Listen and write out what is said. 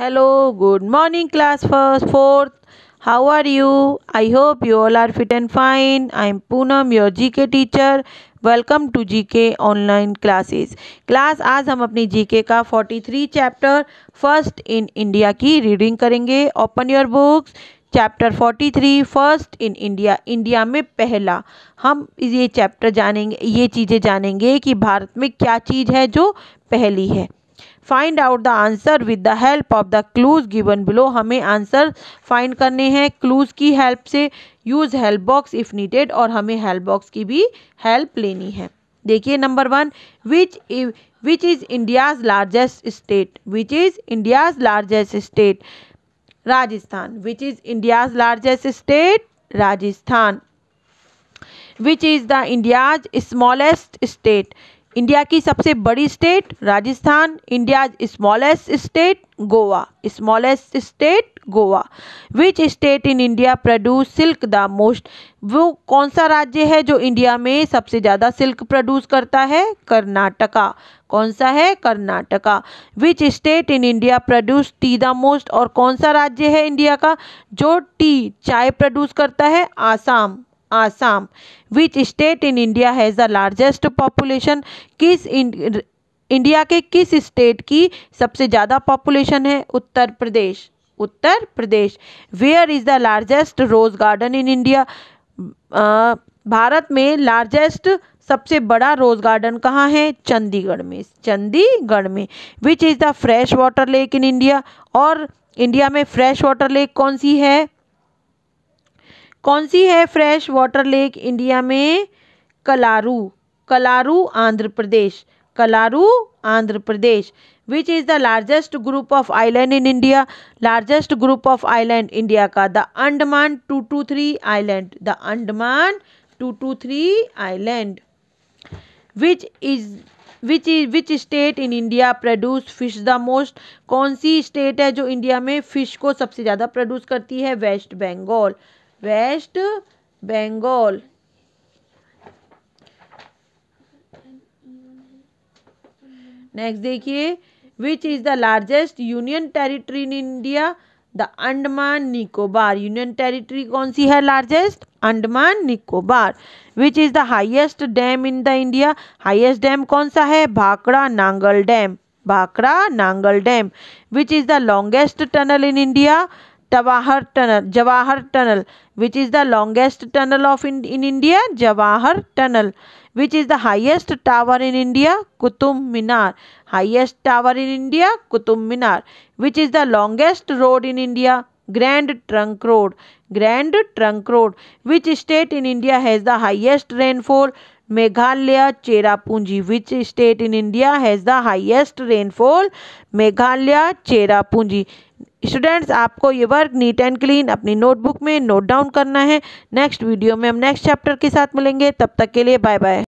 hello good morning class first fourth how are you i hope you all are fit and fine i am Poonam your K teacher welcome to G K online classes class आज हम अपनी जी K का 43 chapter first in India की reading करेंगे open your books chapter 43 first in India India में पहला हम ये चैप्टर जानेंगे ये चीज़ें जानेंगे कि भारत में क्या चीज़ है जो पहली है find out the answer with the help of the clues given below हमें आंसर फाइंड करने हैं क्लूज की हेल्प से use help box if needed और हमें हेल्प बॉक्स की भी हेल्प लेनी है देखिए number one which which is India's largest state which is India's largest state Rajasthan which is India's largest state Rajasthan which is the India's smallest state India की सबसे बड़ी state Rajasthan India smallest state Goa smallest state Goa which state in India produce silk the most वो कौन सा राज्य है जो India में सबसे ज़्यादा सिल्क प्रोड्यूस करता है कर्नाटका कौन सा है Karnataka which state in India produce tea the most और कौन सा राज्य है इंडिया का जो टी चाय प्रोड्यूस करता है Assam Assam which state in India has the largest population किस इन इंडिया के किस स्टेट की सबसे ज़्यादा पॉपुलेशन है Uttar Pradesh Uttar Pradesh where is the largest rose garden in India Bharat में लार्जेस्ट सबसे बड़ा रोज़ गार्डन कहाँ है चंडीगढ़ में चंडीगढ़ में which is the fresh water lake in India और इंडिया में फ्रेश वाटर लेक कौन सी है कौन सी है फ्रेश वाटर लेक इंडिया में Kolleru Kolleru Andhra Pradesh Kolleru Andhra Pradesh which is the largest group of island in India largest group of island India का the Andaman two two three island the Andaman two two three island which is which is which state in India produce fish the most कौन सी state है जो India में fish को सबसे ज़्यादा produce करती है west Bengal west Bengal next देखिए which is the largest union territory in India the Andaman Nicobar union territory कौन सी है largest Andaman Nicobar which is the highest dam in the India highest dam कौन सा है Bhakra Nangal dam Bhakra Nangal dam which is the longest tunnel in India Jawahar tunnel Jawahar tunnel which is the longest tunnel of in India Jawahar tunnel which is the highest tower in India Qutub Minar highest tower in India Qutub Minar which is the longest road in India grand trunk road grand trunk road which state in India has the highest rainfall Meghalaya Cherrapunji which state in India has the highest rainfall Meghalaya Cherrapunji students आपको ये work neat and clean अपनी notebook में note down करना है next video में हम next chapter के साथ मिलेंगे तब तक के लिए बाय बाय